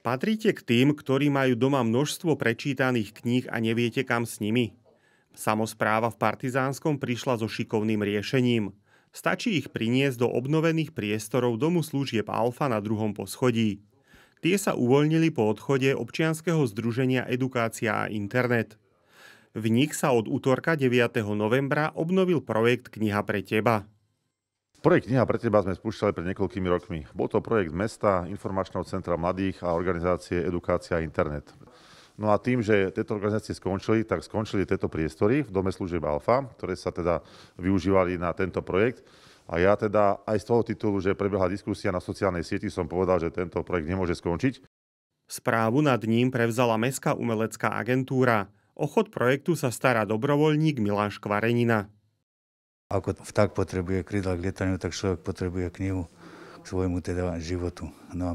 Patríte k tým, ktorí majú doma množstvo prečítaných kníh a neviete kam s nimi? Samozpráva v Partizánskom prišla so šikovným riešením. Stačí ich priniesť do obnovených priestorov domu služieb Alfa na druhom poschodí. Tie sa uvoľnili po odchode občianského združenia Edukácia a internet. V nich sa od útorka 9. novembra obnovil projekt Kniha pre teba. Projekt Kniha pre teba sme spúšťali pred niekoľkými rokmi. Bol to projekt mesta, informačného centra mladých a organizácie Edukácia a internet. No a tým, že tieto organizácie skončili, tak skončili tieto priestory v Dome služieb Alfa, ktoré sa teda využívali na tento projekt. A ja teda aj z toho titulu, že prebehla diskusia na sociálnej sieti, som povedal, že tento projekt nemôže skončiť. Správu nad ním prevzala Mestská umelecká agentúra. O chod projektu sa stará dobrovoľník Miláš Škvarenina. Ako vták potrebuje krídla k lietaniu, tak človek potrebuje knihu k svojmu teda životu. No a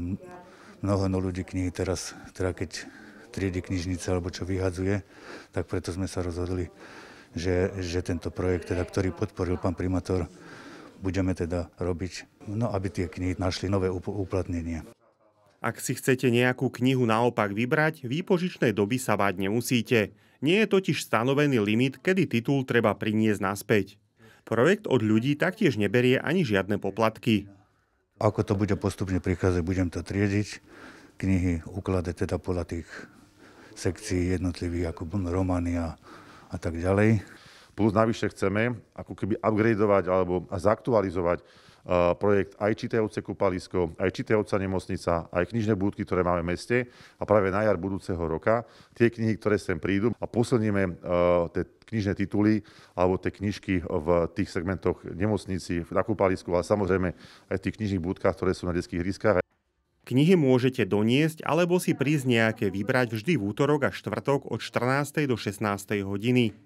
mnoho no ľudí knihy teraz, teda keď triedi knižnice alebo čo vyhadzuje, tak preto sme sa rozhodli, že, že tento projekt, teda, ktorý podporil pán primátor, budeme teda robiť, no aby tie knihy našli nové uplatnenie. Ak si chcete nejakú knihu naopak vybrať, výpožičnej doby sa báť nemusíte. Nie je totiž stanovený limit, kedy titul treba priniesť naspäť. Projekt od ľudí taktiež neberie ani žiadne poplatky. Ako to bude postupne prichádzať, budem to triediť, knihy ukladať teda podľa tých sekcií jednotlivých, ako romania a tak ďalej Plus navyše chceme ako keby upgradeovať alebo zaktualizovať eh, projekt aj čitajúce kúpalisko, aj čitajúca nemocnica, aj knižné búdky, ktoré máme v meste a práve na jar budúceho roka tie knihy, ktoré sem prídu a posilníme eh, tie knižné tituly alebo tie knižky v tých segmentoch nemocnici, na kúpalisku, ale samozrejme aj v tých knižných búdkach, ktoré sú na detských hryskách. Knihy môžete doniesť alebo si prísť nejaké vybrať vždy v útorok a štvrtok od 14. do 16. hodiny.